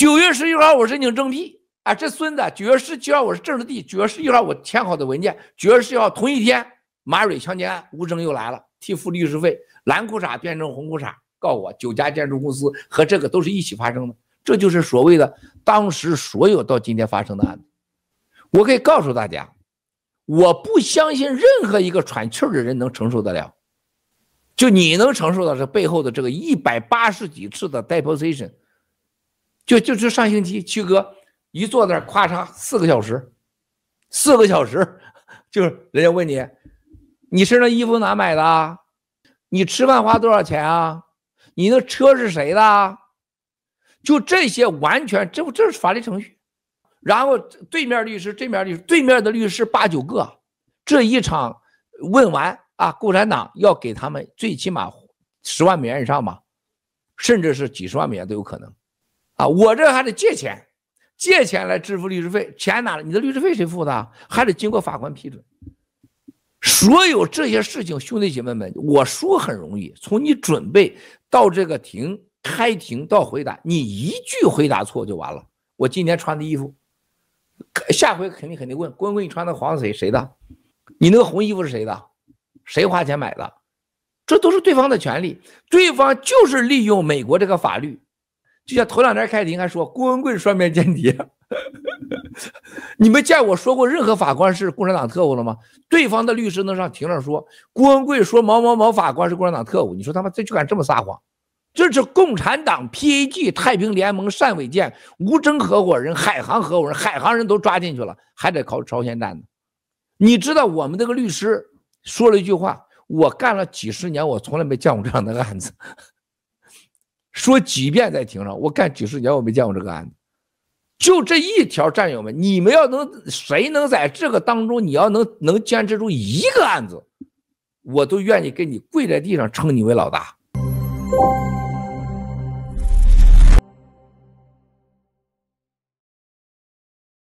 九月十一号，我申请征地啊！这孙子，九月十七号我是征治地，九月十一号我签好的文件，九月十一号同一天，马蕊强奸案，吴征又来了，替付律师费，蓝裤衩变成红裤衩，告我九家建筑公司和这个都是一起发生的，这就是所谓的当时所有到今天发生的案子。我可以告诉大家，我不相信任何一个喘气儿的人能承受得了，就你能承受的这背后的这个一百八十几次的 deposition。就就就上星期，曲哥一坐那儿，嚓四个小时，四个小时，就是人家问你，你身上衣服哪买的？你吃饭花多少钱啊？你那车是谁的？就这些，完全这不这是法律程序。然后对面律师，这面律师，对面的律师八九个，这一场问完啊，共产党要给他们最起码十万美元以上吧，甚至是几十万美元都有可能。啊，我这还得借钱，借钱来支付律师费，钱哪来？你的律师费谁付的？还得经过法官批准。所有这些事情，兄弟姐妹们，我说很容易，从你准备到这个庭开庭到回答，你一句回答错就完了。我今天穿的衣服，下回肯定肯定问滚滚，你穿的黄谁谁的？你那个红衣服是谁的？谁花钱买的？这都是对方的权利，对方就是利用美国这个法律。就像头两天开庭还说郭文贵双面间谍，你们见我说过任何法官是共产党特务了吗？对方的律师能上庭上说郭文贵说某某某法官是共产党特务，你说他妈这就敢这么撒谎？这是共产党 PAG 太平联盟单伟建无证合伙人海航合伙人海航人都抓进去了，还得靠朝鲜战呢。你知道我们那个律师说了一句话：我干了几十年，我从来没见过这样的案子。说几遍在庭上，我干几十年我没见过这个案子，就这一条，战友们，你们要能，谁能在这个当中，你要能能坚持住一个案子，我都愿意给你跪在地上称你为老大。